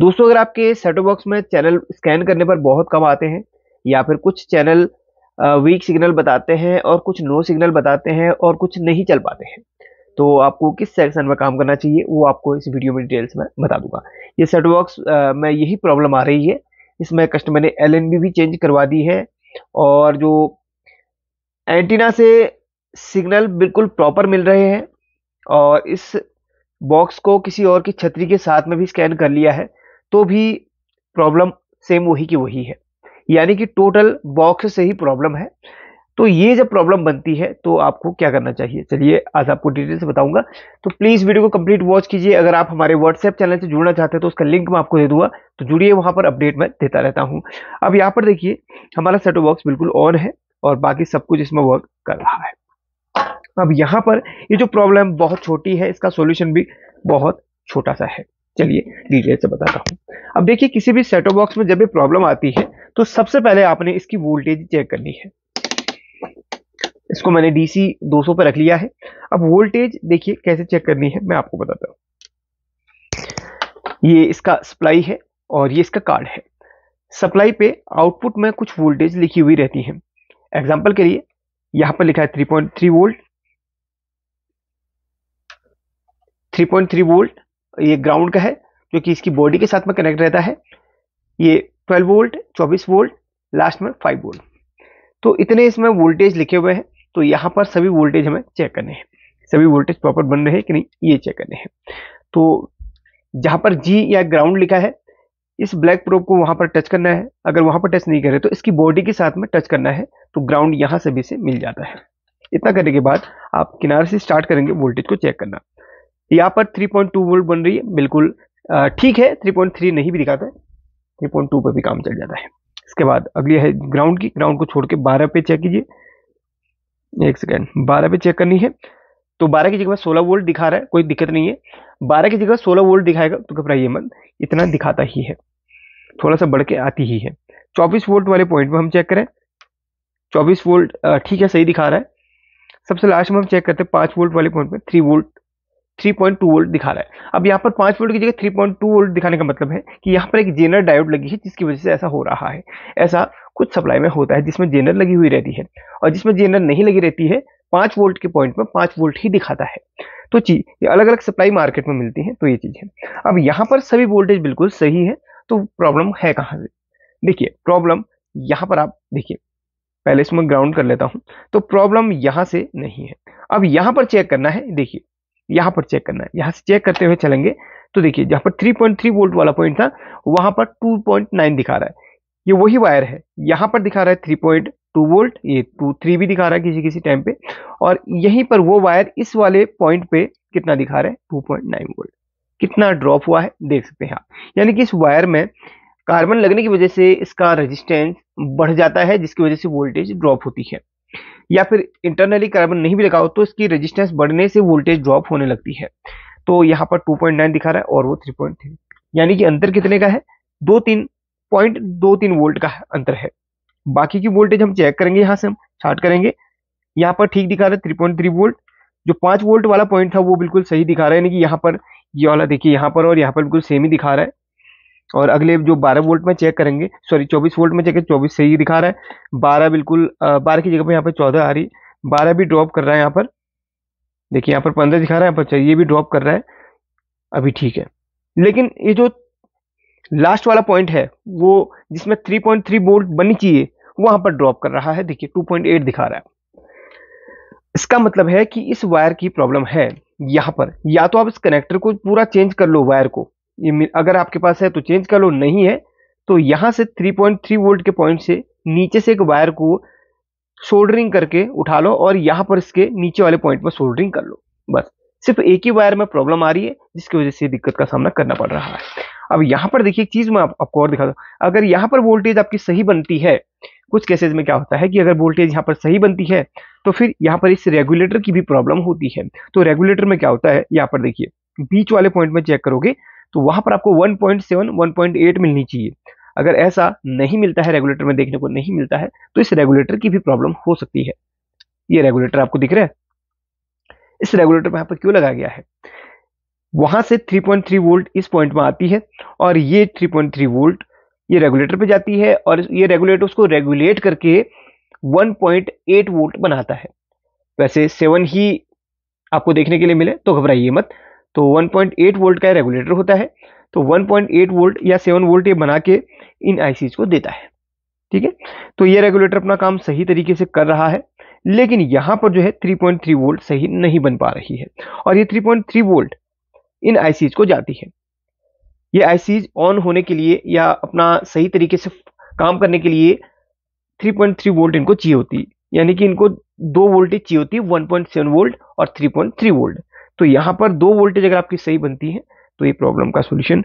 दोस्तों अगर आपके सेटो बॉक्स में चैनल स्कैन करने पर बहुत कम आते हैं या फिर कुछ चैनल वीक सिग्नल बताते हैं और कुछ नो सिग्नल बताते हैं और कुछ नहीं चल पाते हैं तो आपको किस सेक्शन में काम करना चाहिए वो आपको इस वीडियो में डिटेल्स में बता दूंगा ये सेट बॉक्स में यही प्रॉब्लम आ रही है इसमें कस्टमर ने एल भी चेंज करवा दी है और जो एंटीना से सिग्नल बिल्कुल प्रॉपर मिल रहे हैं और इस बॉक्स को किसी और की छतरी के साथ में भी स्कैन कर लिया है तो भी प्रॉब्लम सेम वही की वही है यानी कि टोटल बॉक्स से ही प्रॉब्लम है तो ये जब प्रॉब्लम बनती है तो आपको क्या करना चाहिए चलिए आज आपको डिटेल से बताऊंगा तो प्लीज़ वीडियो को कंप्लीट वॉच कीजिए अगर आप हमारे व्हाट्सएप चैनल से जुड़ना चाहते हैं तो उसका लिंक मैं आपको दे दूंगा तो जुड़िए वहां पर अपडेट मैं देता रहता हूं अब यहां पर देखिए हमारा सेटो बॉक्स बिल्कुल ऑन है और बाकी सब कुछ इसमें वर्क कर रहा है अब यहां पर ये जो प्रॉब्लम बहुत छोटी है इसका सोल्यूशन भी बहुत छोटा सा है चलिए डिटेल से बताता हूँ अब देखिए किसी भी सेटो बॉक्स में जब भी प्रॉब्लम आती है तो सबसे पहले आपने इसकी वोल्टेज चेक करनी है इसको मैंने डीसी 200 पर रख लिया है अब वोल्टेज देखिए कैसे चेक करनी है मैं आपको बताता हूँ ये इसका सप्लाई है और ये इसका कार्ड है सप्लाई पे आउटपुट में कुछ वोल्टेज लिखी हुई रहती है एग्जाम्पल के लिए यहां पर लिखा है 3.3 वोल्ट 3.3 वोल्ट ये ग्राउंड का है जो कि इसकी बॉडी के साथ में कनेक्ट रहता है ये 12 वोल्ट 24 वोल्ट लास्ट में 5 वोल्ट तो इतने इसमें वोल्टेज लिखे हुए हैं तो यहाँ पर सभी वोल्टेज हमें चेक करने हैं सभी वोल्टेज प्रॉपर बन रहे हैं कि नहीं ये चेक करने हैं तो जहाँ पर जी या ग्राउंड लिखा है इस ब्लैक प्रोब को वहाँ पर टच करना है अगर वहाँ पर टच नहीं करे तो इसकी बॉडी के साथ में टच करना है तो ग्राउंड यहाँ सभी से मिल जाता है इतना करने के बाद आप किनारे से स्टार्ट करेंगे वोल्टेज को चेक करना यहाँ पर 3.2 वोल्ट बन रही है बिल्कुल ठीक है 3.3 नहीं भी दिखाता है टू पर भी काम चल जाता है इसके बाद अगली है ग्राउंड की ग्राउंड को छोड़ के बारह पे चेक कीजिए एक सेकेंड बारह पे चेक करनी है तो बारह की जगह सोलह वोल्ट दिखा रहा है कोई दिक्कत नहीं है बारह की जगह सोलह वोल्ट दिखाएगा तो घबराइए मत इतना दिखाता ही है थोड़ा सा बढ़ के आती ही है चौबीस वोल्ट वाले पॉइंट में हम चेक करें चौबीस वोल्ट ठीक है सही दिखा रहा है सबसे लास्ट में हम चेक करते हैं पाँच वोल्ट वाले पॉइंट में थ्री वोल्ट 3.2 वोल्ट दिखा रहा है अब यहाँ पर 5 वोल्ट की जगह 3.2 वोल्ट दिखाने का मतलब है कि यहाँ पर एक जेनर डायोड लगी है जिसकी वजह से ऐसा हो रहा है ऐसा कुछ सप्लाई में होता है जिसमें जेनर लगी हुई रहती है और जिसमें जेनर नहीं लगी रहती है पांच वोल्ट के पॉइंट में पांच वोल्ट ही दिखाता है तो चीज ये अलग अलग सप्लाई मार्केट में मिलती है तो ये चीज़ है अब यहाँ पर सभी वोल्टेज बिल्कुल सही है तो प्रॉब्लम है कहाँ से देखिए प्रॉब्लम यहाँ पर आप देखिए पहले इसमें ग्राउंड कर लेता हूँ तो प्रॉब्लम यहाँ से नहीं है अब यहाँ पर चेक करना है देखिए यहां पर चेक करना है यहां से चेक करते हुए चलेंगे तो देखिए जहां पर 3.3 वोल्ट वाला पॉइंट था वहां पर 2.9 दिखा रहा है ये वही वायर है यहां पर दिखा रहा है 3.2 वोल्ट ये 2.3 भी दिखा रहा है किसी किसी टाइम पे और यहीं पर वो वायर इस वाले पॉइंट पे कितना दिखा रहा है टू वोल्ट कितना ड्रॉप हुआ है देख सकते हैं आप यानी कि इस वायर में कार्बन लगने की वजह से इसका रजिस्टेंस बढ़ जाता है जिसकी वजह से वोल्टेज ड्रॉप होती है या फिर इंटरनली कार्बन नहीं भी लगाओ तो इसकी रेजिस्टेंस बढ़ने से वोल्टेज ड्रॉप होने लगती है तो यहाँ पर 2.9 दिखा रहा है और वो 3.3 यानी कि अंतर कितने का है दो तीन पॉइंट दो तीन वोल्ट का अंतर है बाकी की वोल्टेज हम चेक करेंगे यहाँ से हम चार्ट करेंगे यहाँ पर ठीक दिखा रहा है थ्री पॉइंट थ्री वोल्ट जो पांच वोल्ट वाला पॉइंट था वो बिल्कुल सही दिखा रहा है यानी कि यहाँ पर ये यह वाला देखिए यहाँ पर और यहाँ पर बिल्कुल सेम ही दिखा रहा है और अगले जो 12 वोल्ट में चेक करेंगे सॉरी 24 वोल्ट में चेक करें 24 सही दिखा रहा है 12 बिल्कुल 12 की जगह पर यहाँ पर 14 आ रही है 12 भी ड्रॉप कर रहा है यहाँ पर देखिए यहाँ पर 15 दिखा रहा है यहाँ पर ये भी ड्रॉप कर रहा है अभी ठीक है लेकिन ये जो लास्ट वाला पॉइंट है वो जिसमें थ्री थ्री वोल्ट बननी चाहिए वहाँ पर ड्रॉप कर रहा है देखिए एट दिखा रहा है इसका मतलब है कि इस वायर की प्रॉब्लम है यहाँ पर या तो आप इस कनेक्टर को पूरा चेंज कर लो वायर को ये अगर आपके पास है तो चेंज कर लो नहीं है तो यहाँ से 3.3 वोल्ट के पॉइंट से नीचे से एक वायर को सोल्डरिंग करके उठा लो और यहाँ पर इसके नीचे वाले पॉइंट पर सोल्डरिंग कर लो बस सिर्फ एक ही वायर में प्रॉब्लम आ रही है जिसकी वजह से दिक्कत का सामना करना पड़ रहा है अब यहाँ पर देखिए एक चीज़ मैं आप, आपको और दिखा दूँ अगर यहाँ पर वोल्टेज आपकी सही बनती है कुछ केसेज में क्या होता है कि अगर वोल्टेज यहाँ पर सही बनती है तो फिर यहाँ पर इस रेगुलेटर की भी प्रॉब्लम होती है तो रेगुलेटर में क्या होता है यहाँ पर देखिए बीच वाले पॉइंट में चेक करोगे तो वहां पर आपको 1.7 1.8 मिलनी चाहिए अगर ऐसा नहीं मिलता है रेगुलेटर में देखने को नहीं मिलता है तो इस रेगुलेटर की भी प्रॉब्लम हो सकती है ये रेगुलेटर आपको दिख रहा है इस रेगुलेटर यहां पर क्यों लगाया गया है वहां से 3.3 वोल्ट इस पॉइंट में आती है और ये 3.3 वोल्ट ये रेगुलेटर पे जाती है और ये रेगुलेटर उसको रेगुलेट करके 1.8 वोल्ट बनाता है वैसे सेवन ही आपको देखने के लिए मिले तो घबराइए मत तो 1.8 वोल्ट का रेगुलेटर होता है तो 1.8 वोल्ट या 7 वोल्ट ये बना के इन आईसीज को देता है ठीक है तो ये रेगुलेटर अपना काम सही तरीके से कर रहा है लेकिन यहाँ पर जो है 3.3 वोल्ट सही नहीं बन पा रही है और ये 3.3 वोल्ट इन आईसीज को जाती है ये आईसीज ऑन होने के लिए या अपना सही तरीके से काम करने के लिए 3.3 वोल्ट इनको चाहिए होती है यानी कि इनको दो वोल्टेज चाहिए होती है 1.7 वोल्ट और 3.3 वोल्ट तो यहाँ पर दो वोल्टेज अगर आपकी सही बनती है तो ये प्रॉब्लम का सोल्यूशन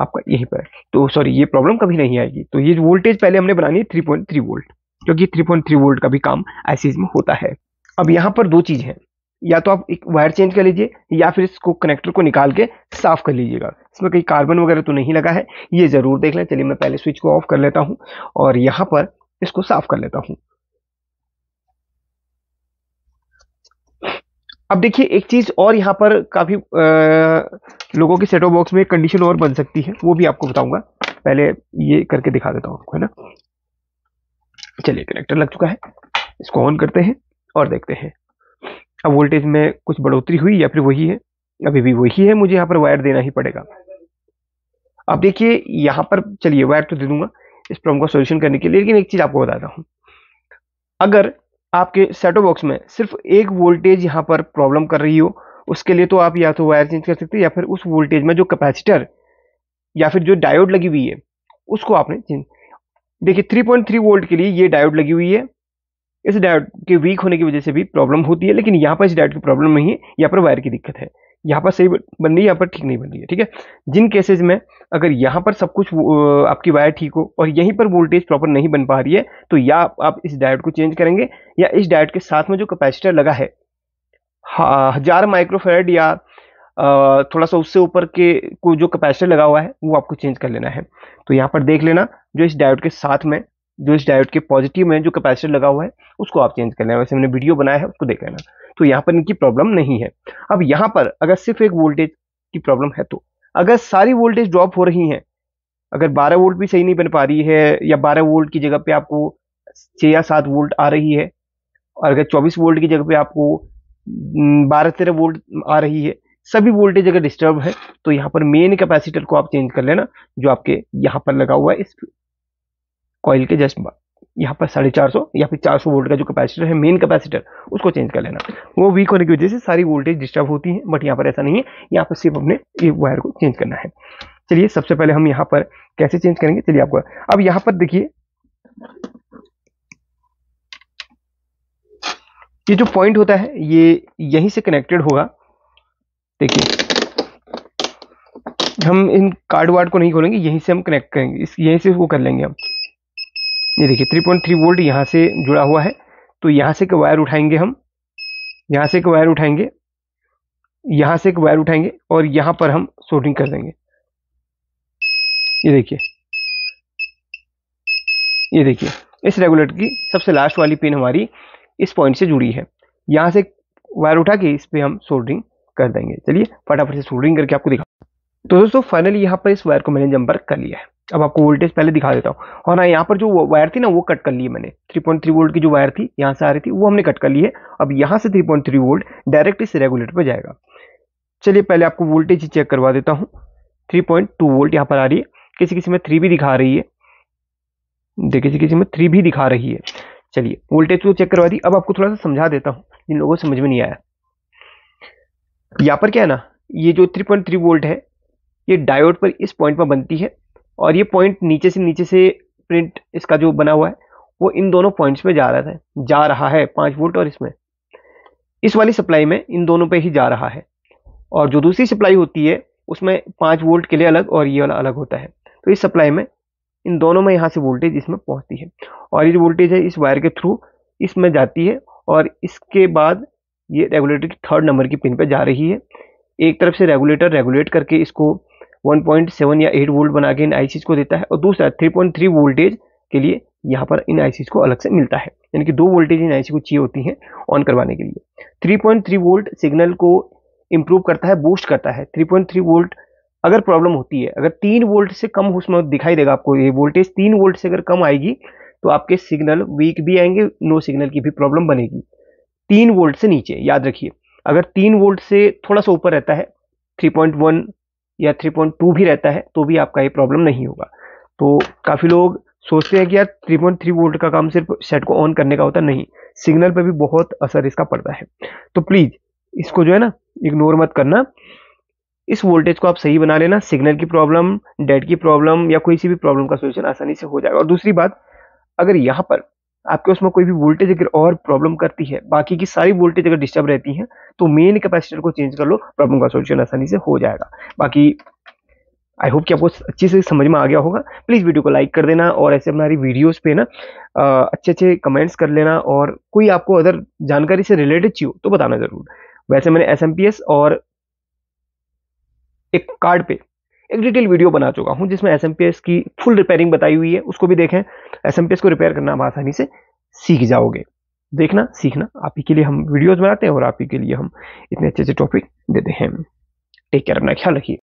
आपका यहीं पर तो सॉरी ये प्रॉब्लम कभी नहीं आएगी तो ये वोल्टेज पहले हमने बनानी है थ्री पॉइंट थ्री वोल्ट क्योंकि थ्री पॉइंट थ्री वोल्ट का भी काम ऐसी में होता है अब यहाँ पर दो चीज़ है या तो आप एक वायर चेंज कर लीजिए या फिर इसको कनेक्टर को निकाल के साफ कर लीजिएगा इसमें कहीं कार्बन वगैरह तो नहीं लगा है ये ज़रूर देख लें चलिए मैं पहले स्विच को ऑफ कर लेता हूँ और यहाँ पर इसको साफ कर लेता हूँ अब देखिए एक चीज़ और यहाँ पर काफ़ी लोगों के सेटो बॉक्स में कंडीशन और बन सकती है वो भी आपको बताऊंगा पहले ये करके दिखा देता हूँ आपको है ना चलिए कनेक्टर लग चुका है इसको ऑन करते हैं और देखते हैं अब वोल्टेज में कुछ बढ़ोतरी हुई या फिर वही है अभी भी वही है मुझे यहाँ पर वायर देना ही पड़ेगा अब देखिए यहाँ पर चलिए वायर तो दे दूंगा इस प्रॉब्लम का सोल्यूशन करने के लिए लेकिन एक चीज़ आपको बताता हूँ अगर आपके सेटो बॉक्स में सिर्फ एक वोल्टेज यहाँ पर प्रॉब्लम कर रही हो उसके लिए तो आप या तो वायर चेंज कर सकते हैं या फिर उस वोल्टेज में जो कैपेसिटर या फिर जो डायोड लगी हुई है उसको आपने चेंज देखिए 3.3 वोल्ट के लिए ये डायोड लगी हुई है इस डायोड के वीक होने की वजह से भी प्रॉब्लम होती है लेकिन यहाँ पर इस डायोड की प्रॉब्लम नहीं है यहाँ पर वायर की दिक्कत है यहाँ पर सही बन रही है यहाँ पर ठीक नहीं बन रही है ठीक है जिन केसेज में अगर यहाँ पर सब कुछ आपकी वायर ठीक हो और यहीं पर वोल्टेज प्रॉपर नहीं बन पा रही है तो या आप इस डायट को चेंज करेंगे या इस डायट के साथ में जो कैपेसिटर लगा है हजार माइक्रोफेड या थोड़ा सा उससे ऊपर के को जो कैपेसिटर लगा हुआ है वो आपको चेंज कर लेना है तो यहाँ पर देख लेना जो इस डायोड के साथ में जो इस डायोड के पॉजिटिव में जो कैपेसिटर लगा हुआ है उसको आप चेंज कर लेना वैसे मैंने वीडियो बनाया है उसको देख लेना तो यहाँ पर इनकी प्रॉब्लम नहीं है अब यहाँ पर अगर सिर्फ एक वोल्टेज की प्रॉब्लम है तो अगर सारी वोल्टेज ड्रॉप हो रही हैं अगर 12 वोल्ट भी सही नहीं बन पा रही है या 12 वोल्ट की जगह पे आपको छः या सात वोल्ट आ रही है और अगर 24 वोल्ट की जगह पे आपको 12-13 हम्म, वोल्ट आ रही है सभी वोल्टेज अगर डिस्टर्ब है तो यहाँ पर मेन कैपेसिटर को आप चेंज कर लेना जो आपके यहाँ पर लगा हुआ है इस कॉयल के जस्ट यहाँ पर साढ़े चार सौ या फिर चार सौ वोल्ट का जो कैपेसिटर है मेन कैपेसिटर उसको चेंज कर लेना वो वीक होने की वजह से सारी वोल्टेज डिस्टर्ब होती है बट यहाँ पर ऐसा नहीं है यहाँ पर सिर्फ हमने एक वायर को चेंज करना है चलिए सबसे पहले हम यहाँ पर कैसे चेंज करेंगे चलिए आपको अब यहाँ पर देखिए ये जो पॉइंट होता है ये यहीं से कनेक्टेड होगा देखिए हम इन कार्ड वार्ड को नहीं खोलेंगे यहीं से हम कनेक्ट करेंगे इस यहीं से वो कर लेंगे हम ये देखिए थ्री पॉइंट थ्री वोल्ट यहाँ से जुड़ा हुआ है तो यहाँ से एक वायर उठाएंगे हम यहाँ से एक वायर उठाएंगे यहाँ से एक वायर उठाएंगे और यहाँ पर हम सोल्डिंग कर देंगे ये देखिए ये देखिए इस रेगुलेटर की सबसे लास्ट वाली पिन हमारी इस पॉइंट से जुड़ी है यहाँ से वायर उठा के इस पर हम सोल्डिंग कर देंगे चलिए फटाफट से सोल्डिंग करके आपको दिखा तो दोस्तों फाइनली यहाँ पर इस वायर को मैंने जम्पर कर लिया है अब आपको वोल्टेज पहले दिखा देता हूँ और ना यहाँ पर जो वायर थी ना वो कट कर ली मैंने 3.3 वोल्ट की जो वायर थी यहाँ से आ रही थी वो हमने कट कर ली है अब यहाँ से 3.3 वोल्ट डायरेक्ट इस रेगुलेटर पर जाएगा चलिए पहले आपको वोल्टेज ही चेक करवा देता हूँ 3.2 वोल्ट यहाँ पर आ रही है किसी किसी में थ्री भी दिखा रही है देखिए किसी किसी में थ्री भी दिखा रही है चलिए वोल्टेज को चेक करवा दी अब आपको थोड़ा सा समझा देता हूँ जिन लोगों को समझ में नहीं आया यहाँ पर क्या है ना ये जो थ्री वोल्ट है ये डायोड पर इस पॉइंट पर बनती है और ये पॉइंट नीचे से नीचे से प्रिंट इसका जो बना हुआ है वो इन दोनों पॉइंट्स पे जा रहा था जा रहा है पाँच वोल्ट और इसमें इस वाली सप्लाई में इन दोनों पे ही जा रहा है और जो दूसरी सप्लाई होती है उसमें पाँच वोल्ट के लिए अलग और ये वाला अलग होता है तो इस सप्लाई में इन दोनों में यहाँ से वोल्टेज इसमें पहुँचती है और ये जो वोल्टेज है इस वायर के थ्रू इसमें जाती है और इसके बाद ये रेगुलेटर थर्ड नंबर की पिन पर जा रही है एक तरफ से रेगुलेटर रेगुलेट करके इसको 1.7 या 8 वोल्ट बना के इन आई को देता है और दूसरा 3.3 वोल्टेज के लिए यहाँ पर इन आई को अलग से मिलता है यानी कि दो वोल्टेज इन आई को चाहिए होती हैं ऑन करवाने के लिए 3.3 वोल्ट सिग्नल को इम्प्रूव करता है बूस्ट करता है 3.3 वोल्ट अगर प्रॉब्लम होती है अगर तीन वोल्ट से कम उसमें दिखाई देगा आपको ये वोल्टेज तीन वोल्ट से अगर कम आएगी तो आपके सिग्नल वीक भी आएंगे नो सिग्नल की भी प्रॉब्लम बनेगी तीन वोल्ट से नीचे याद रखिए अगर तीन वोल्ट से थोड़ा सा ऊपर रहता है 3.1 या 3.2 भी रहता है तो भी आपका ये प्रॉब्लम नहीं होगा तो काफ़ी लोग सोचते हैं कि यार थ्री पॉइंट थ्री वोल्ट का काम सिर्फ सेट को ऑन करने का होता नहीं सिग्नल पर भी बहुत असर इसका पड़ता है तो प्लीज़ इसको जो है ना इग्नोर मत करना इस वोल्टेज को आप सही बना लेना सिग्नल की प्रॉब्लम डेड की प्रॉब्लम या कोई सी भी प्रॉब्लम का सोल्यूशन आसानी से हो जाएगा और दूसरी बात अगर यहाँ पर आपके उसमें कोई भी वोल्टेज अगर और प्रॉब्लम करती है बाकी की सारी वोल्टेज अगर डिस्टर्ब रहती है तो मेन कैपेसिटर को चेंज कर लो प्रॉब्लम का सोल्यूशन आसानी से हो जाएगा बाकी आई होप कि आपको अच्छे से समझ में आ गया होगा प्लीज़ वीडियो को लाइक कर देना और ऐसे हमारी वीडियोस पे ना अच्छे अच्छे कमेंट्स कर लेना और कोई आपको अदर जानकारी से रिलेटेड चाहिए तो बताना ज़रूर वैसे मैंने एस और एक कार्ड पे एक डिटेल वीडियो बना चुका हूँ जिसमें एस की फुल रिपेयरिंग बताई हुई है उसको भी देखें एस को रिपेयर करना आप आसानी से सीख जाओगे देखना सीखना आप ही के लिए हम वीडियोज बनाते हैं और आप ही के लिए हम इतने अच्छे अच्छे टॉपिक देते हैं टेक केयर अपना ख्याल रखिए